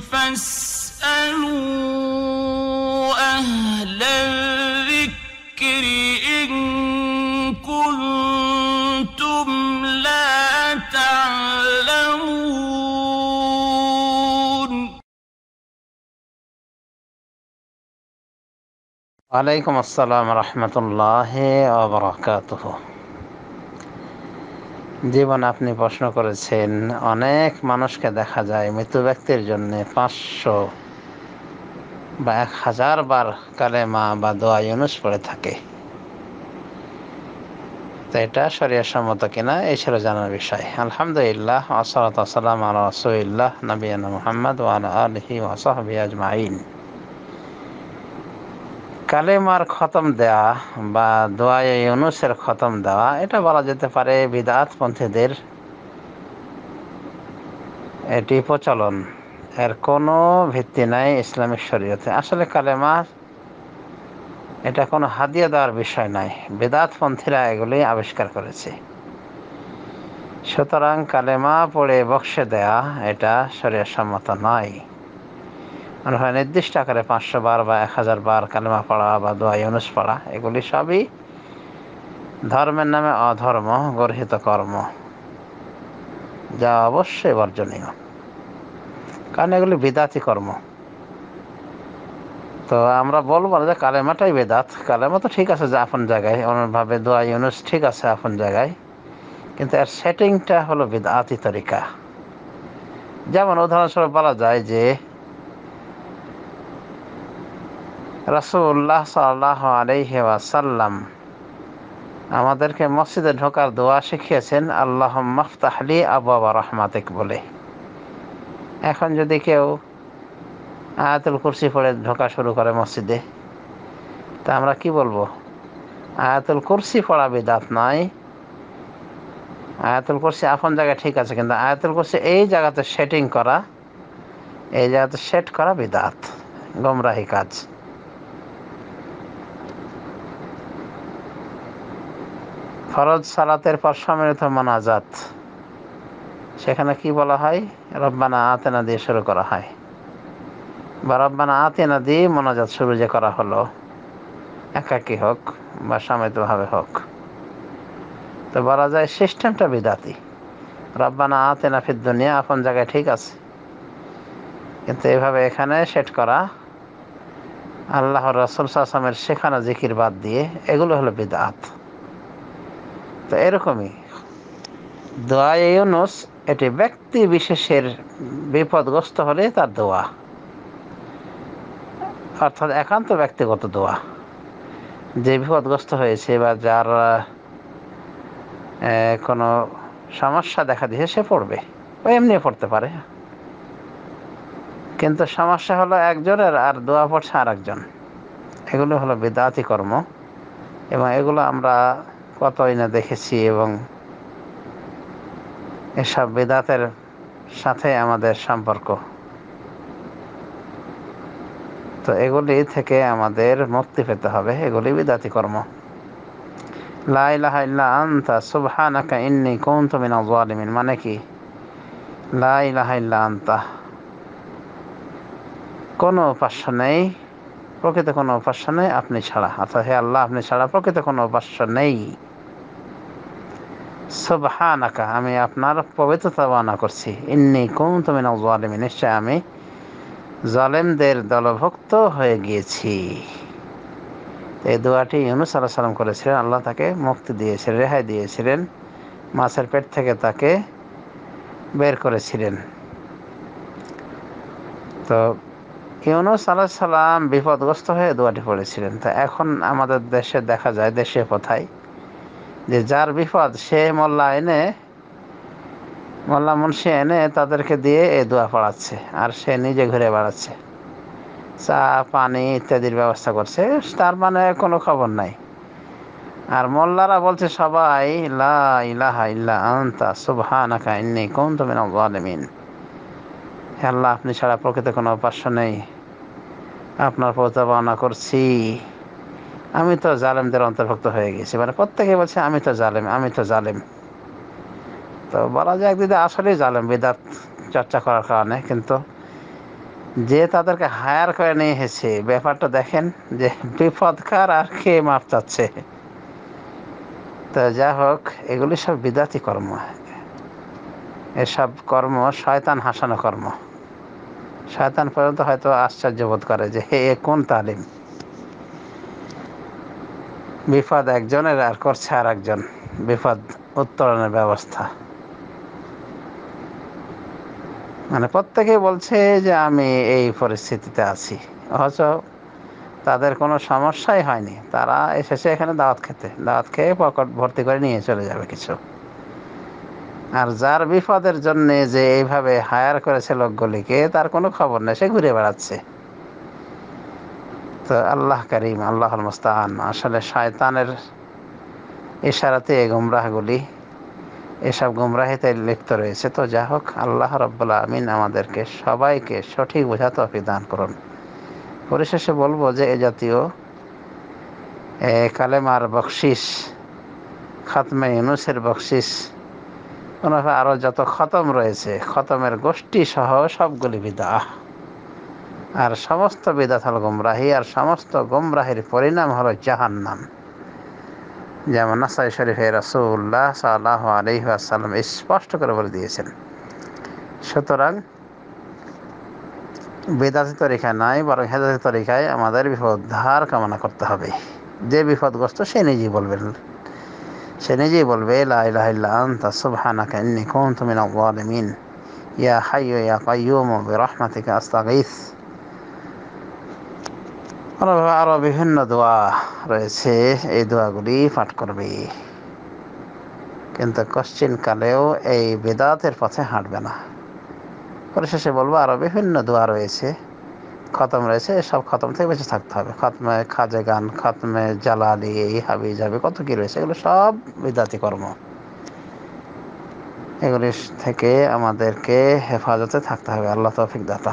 فاسألوا أهل الذكر إن كنتم لا تعلمون عليكم السلام ورحمة الله وبركاته জীবন আপনি প্রশ্ন করেছেন অনেক মানুষকে দেখা যায় মৃত ব্যক্তির জন্য পাঁচশো বা এক হাজার বার মা বা দোয়া ইউনুস পড়ে থাকে তো এটা সম্মত কিনা এই ছিল জানার বিষয় আলহামদুলিল্লাহ আসসালাত আসসালাম আলা রসুল্লাহ নবীন মোহাম্মদ ওয়ালা আলহি ওয়াসাহবি আজমাইন কালেমার খতম দেওয়া বা দোয়া ইউনুসের খতম দেওয়া এটা বলা যেতে পারে বিদাত পন্থীদের এটি প্রচলন এর কোনো ভিত্তি নাই ইসলামিক শরীয়তে আসলে কালেমার এটা কোনো হাদিয়া দেওয়ার বিষয় নাই পন্থীরা এগুলি আবিষ্কার করেছে সুতরাং কালেমা পড়ে বক্সে দেয়া এটা সম্মত নয় আমরা মানে নির্দিষ্ট আকারে পাঁচশো বার বা এক হাজার বার কালেমা পড়া বা দোয়া ইউনুস পড়া এগুলি সবই ধর্মের নামে অধর্ম গর্হিত কর্ম যা অবশ্যই বর্জনীয় কারণ এগুলি বিদাতি কর্ম তো আমরা বলবো না যে কালেমাটাই বেদাত কালেমা তো ঠিক আছে যে আপন জায়গায় অন্যভাবে দোয়া ইউনুস ঠিক আছে আপন জায়গায় কিন্তু এর সেটিংটা হলো বিদাতি তরিকা যেমন উদাহরণস্বরূপ বলা যায় যে রাসুল্লাহ সাল্লাহ আলহি ওয়াসাল্লাম আমাদেরকে মসজিদে ঢোকার দোয়া শিখিয়েছেন আল্লাহ মফতাহলি আবাবা রহমাতিক বলে এখন যদি কেউ আয়াতুল কুরসি পড়ে ঢোকা শুরু করে মসজিদে তা আমরা কি বলবো আয়াতুল কুরসি পড়া বিদাত নাই আয়াতুল কুরসি আপন জায়গায় ঠিক আছে কিন্তু আয়াতুল কুরসি এই জায়গাতে সেটিং করা এই জায়গাতে সেট করা বিদাত গমরাহি কাজ ফরজ সালাতের পর সম্মিলিত মোনাজাত সেখানে কি বলা হয় রব্বানা আতেনা দিয়ে শুরু করা হয় বা রব্বানা আতেনা দিয়ে মোনাজাত শুরু যে করা হলো একাকি হোক বা সামিতভাবে হোক তো বলা যায় সিস্টেমটা বিদাতি রব্বানা আতেনা ফির দুনিয়া আপন জায়গায় ঠিক আছে কিন্তু এভাবে এখানে সেট করা আল্লাহর রসুল সাসামের শেখানো জিকির বাদ দিয়ে এগুলো হলো বিদাত তো এরকমই দোয়া ইউনুস এটি ব্যক্তি বিশেষের বিপদগ্রস্ত হলে তার দোয়া অর্থাৎ একান্ত ব্যক্তিগত দোয়া যে বিপদগ্রস্ত হয়েছে বা যার কোনো সমস্যা দেখা দিয়েছে সে পড়বে ও এমনি পড়তে পারে কিন্তু সমস্যা হলো একজনের আর দোয়া পড়ছে আর একজন এগুলো হলো বিদ্যাতি কর্ম এবং এগুলো আমরা কতই না দেখেছি এবং এসব বেদাতের সাথে আমাদের সম্পর্ক তো এগুলি থেকে আমাদের মুক্তি পেতে হবে এগুলি বিদাতি কর্ম লাইলাহা ইল্লা আনতা সুবহানাকা ইন্নি কুনতু মিনাল মানে কি লাইলাহা ইল্লা আনতা কোনো উপাস্য নেই প্রকৃত কোনো উপাস্য নেই আপনি ছাড়া অর্থাৎ হে আল্লাহ আপনি ছাড়া প্রকৃত কোনো উপাস্য নেই সোবাহানাকা আমি আপনার পবিত্রতা বানা করছি ইন্নি কুম তুমি জালেমি নিশ্চয় আমি জলেমদের দলভুক্ত হয়ে গিয়েছি এই দোয়াটি ইউনুস আল্লাহ সালাম করেছিলেন আল্লাহ তাকে মুক্তি দিয়েছিলেন রেহাই দিয়েছিলেন মাছের পেট থেকে তাকে বের করেছিলেন তো ইউনুস আল্লাহ সালাম বিপদগ্রস্ত হয়ে দোয়াটি পড়েছিলেন তা এখন আমাদের দেশে দেখা যায় দেশে কোথায় যে যার বিপদ সে মোল্লা এনে মোল্লা মুন্সি এনে তাদেরকে দিয়ে এ দোয়া পড়াচ্ছে আর সে নিজে ঘুরে বেড়াচ্ছে চা পানি ইত্যাদির ব্যবস্থা করছে তার মানে কোনো খবর নাই আর মোল্লারা বলছে সবাই লা ইলাহা ইল্লা আনতা সুবহানাকা ইন্নী কুনতু মিনাল জালিমিন আল্লাহ আপনি ছাড়া প্রকৃত কোনো উপাস্য নেই আপনার প্রতারণা করছি আমি তো জালেমদের অন্তর্ভুক্ত হয়ে গেছি মানে প্রত্যেকে বলছে আমি তো জালেম আমি তো জালেম তো বলা যায় একদিকে আসলেই জালেম বেদাত চর্চা করার কারণে কিন্তু যে তাদেরকে হায়ার করে নিয়ে এসেছে ব্যাপারটা দেখেন যে বিপদকার আর কে মাপ চাচ্ছে তো যা হোক এগুলি সব বিদাতি কর্ম এসব কর্ম শয়তান হাসানো কর্ম শয়তান পর্যন্ত হয়তো আশ্চর্য বোধ করে যে হে এ কোন তালিম বিপদ একজনের আর করছে আর একজন বিপদ উত্তরণের ব্যবস্থা মানে প্রত্যেকে বলছে যে আমি এই পরিস্থিতিতে আছি অথচ তাদের কোনো সমস্যাই হয়নি তারা এসেছে এখানে দাওয়াত খেতে দাওয়াত খেয়ে পকট ভর্তি করে নিয়ে চলে যাবে কিছু আর যার বিপদের জন্যে যে এইভাবে হায়ার করেছে লোকগুলিকে তার কোনো খবর নেই সে ঘুরে বেড়াচ্ছে তো আল্লাহ করিম আল্লাহর মোস্তান আসলে শয়তানের ইশারাতে এই গুমরাহগুলি এসব গুমরাহিতে লিপ্ত রয়েছে তো যা হোক আল্লাহ রব্বুল্লা আমিন আমাদেরকে সবাইকে সঠিক বোঝা তো দান করুন পরিশেষে বলবো যে এ জাতীয় কালেমার বকশিস খতমে ইউনুসের বকশিস কোনোভাবে আরও যত খতম রয়েছে খতমের গোষ্ঠী সহ সবগুলি বিদাহ আর সমস্ত বেদাত হল গুমরাহি আর সমস্ত গুমরাহির পরিণাম হল জাহান্নাম যেমন নাসাই শরীফে রসুল্লাহ সাল্লাহ আলহিহাসাল্লাম স্পষ্ট করে বলে দিয়েছেন সুতরাং বেদাতি তরিকা নাই বরং হেদাতি তরিকায় আমাদের বিপদ ধার কামনা করতে হবে যে বিপদগ্রস্ত সে নিজেই বলবেন সে নিজেই বলবে লাইলাহিল্লা সুবহানাকা ইন্নী ইয়া হাইয়ু কাইয়ুম বিরহমাতিকা আস্তাগীথ আরো আরও বিভিন্ন দোয়া রয়েছে এই দোয়াগুলি পাঠ করবে কিন্তু কশ্চিন কালেও এই বেদাতের পথে হাঁটবে না পরিশেষে বলবো আরও বিভিন্ন দোয়া রয়েছে খতম রয়েছে সব খতম থেকে বেঁচে থাকতে হবে খতমে খাজে গান খতমে জালালি এই হাবি যাবে কত কী রয়েছে এগুলো সব বিদাতি কর্ম এগুলি থেকে আমাদেরকে হেফাজতে থাকতে হবে আল্লাহ তৌফিক দাতা